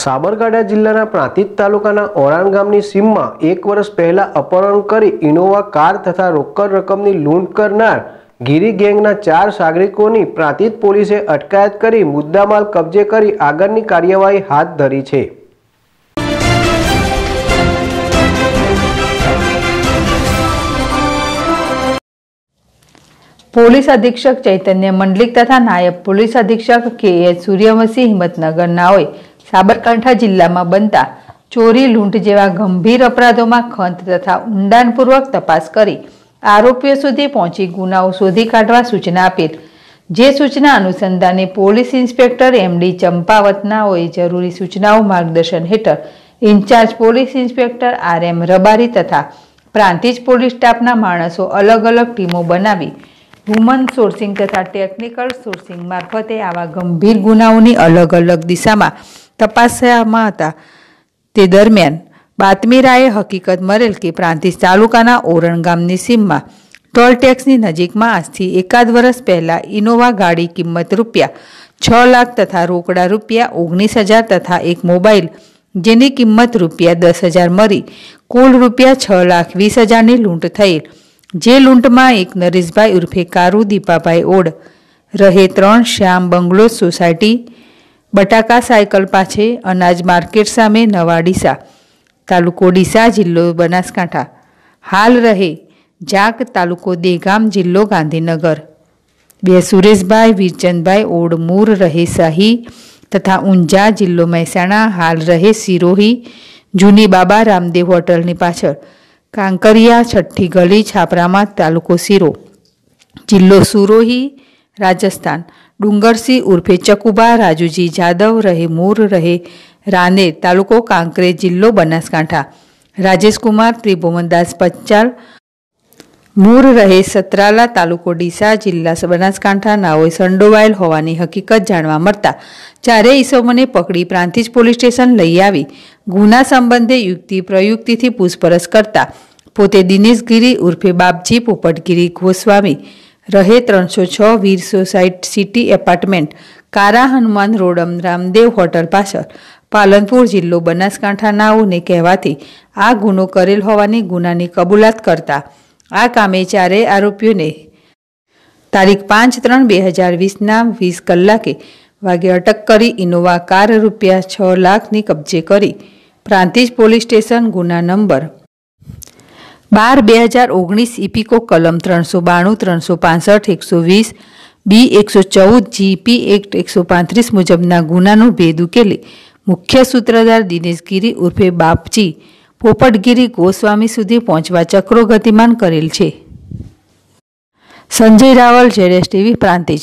સાબરકાંઠા જિલ્લાના પ્રાંતિજ તાલુકાના ઓરાણ ગામની સીમમાં એક વર્ષ પહેલા અપહરણ કરી ઇનોવા કાર તથા રોકડ રકમની લૂંટ કરનાર ગીરી ગેંગના ચાર સાગરિકોની પ્રાંતિજ પોલીસે અટકાયત કરી મુદ્દામાલ કબજે કરી આગળની કાર્યવાહી હાથ ધરી છે પોલીસ અધિક્ષક ચૈતન્ય મંડલિક તથા નાયબ પોલીસ અધિક્ષક કે એચ સૂર્યવંશી હિંમતનગર ના હોય સાબરકાંઠા જિલ્લામાં બનતા ચોરી લૂંટ જેવા ગંભીર અપરાધોમાં ખંત તથા ઊંડાણપૂર્વક તપાસ કરી આરોપીઓ સુધી પહોંચી ગુનાઓ શોધી કાઢવા સૂચના આપેલ જે સૂચના અનુસંધાને પોલીસ ઇન્સ્પેક્ટર એમડી ચંપાવતનાઓએ જરૂરી સૂચનાઓ માર્ગદર્શન હેઠળ in-charge police inspector R M Rabari તથા પ્રાંતિજ પોલીસ સ્ટાફના માણસો અલગ અલગ ટીમો બનાવી વુમન સોર્સિંગ તથા ટેકનિકલ સોર્સિંગ મારફતે આવા ગંભીર ગુનાઓની અલગ અલગ દિશામાં તપાસવામાં હતા તે દરમિયાન બાતમીરાએ હકીકત મળેલ કે પ્રાંતિજ તાલુકાના ઓરણ ગામની સીમમાં ટોલ ટેક્સની નજીકમાં આજથી એકાદ વર્ષ પહેલાં ઇનોવા ગાડી કિંમત રૂપિયા છ લાખ તથા રોકડા રૂપિયા ઓગણીસ હજાર તથા એક મોબાઈલ જેની કિંમત રૂપિયા દસ હજાર મળી કુલ રૂપિયા છ લાખ વીસ હજારની લૂંટ થયેલ જે લૂંટમાં એક નરેશભાઈ ઉર્ફે કારુ દીપાભાઈ ઓડ રહે ત્રણ શ્યામ બંગલો સોસાયટી બટાકા સાયકલ પાછે અનાજ માર્કેટ સામે નવા ડીસા તાલુકો ડીસા જિલ્લો બનાસકાંઠા હાલ રહે જાક તાલુકો દેગામ જિલ્લો ગાંધીનગર બે સુરેશભાઈ વીરચંદભાઈ ઓડ મૂર રહે શાહી તથા ઊંઝા જિલ્લો મહેસાણા હાલ રહે સિરોહી જૂની બાબા રામદેવ હોટલની પાછળ કાંકરિયા છઠ્ઠી ગલી છાપરામાં તાલુકો સિરો જિલ્લો સુરોહી રાજસ્થાન ડુંગરસિંહ ઉર્ફે ચકુબા રાજુજી જાદવ રહે મોર રહે રાનેર તાલુકો કાંકરે જિલ્લો બનાસકાંઠા રાજેશકુમાર ત્રિભુવનદાસ પચ્ચાલ મૂર રહે સતરાલા તાલુકો ડીસા જિલ્લા બનાસકાંઠા નાઓએ સંડોવાયેલ હોવાની હકીકત જાણવા મળતા ચારેય ઈસમોને પકડી પ્રાંતિજ પોલીસ સ્ટેશન લઈ આવી ગુના સંબંધે યુક્તિ પ્રયુક્તિથી પૂછપરછ કરતા પોતે દિનેશગીરી ઉર્ફે બાપજી પોપટગીરી ગોસ્વામી રહે ત્રણસો છ વીર સોસાયટ સિટી એપાર્ટમેન્ટ કારા હનુમાન રોડમ રામદેવ હોટલ પાછળ પાલનપુર જિલ્લો બનાસકાંઠા નાઓને કહેવાથી આ ગુનો કરેલ હોવાની ગુનાની કબૂલાત કરતા આ કામે ચારેય આરોપીઓને તારીખ પાંચ ત્રણ બે હજાર વીસના વીસ કલાકે વાગે અટક કરી ઇનોવા કાર રૂપિયા છ લાખની કબજે કરી પ્રાંતિજ પોલીસ સ્ટેશન ગુના નંબર બાર બે હજાર ઓગણીસ ઇપિકો કલમ ત્રણસો બાણું ત્રણસો પાંસઠ એકસો વીસ બી એકસો ચૌદ જીપી એક્ટ એકસો પાંત્રીસ મુજબના ગુનાનું ભેદ ઉકેલી મુખ્ય સૂત્રધાર દિનેશ ગીરી ઉર્ફે બાપજી પોપટગીરી ગોસ્વામી સુધી પહોંચવા ચક્રો ગતિમાન કરેલ છે સંજય રાવલ જેડેશ ટીવી પ્રાંતિજ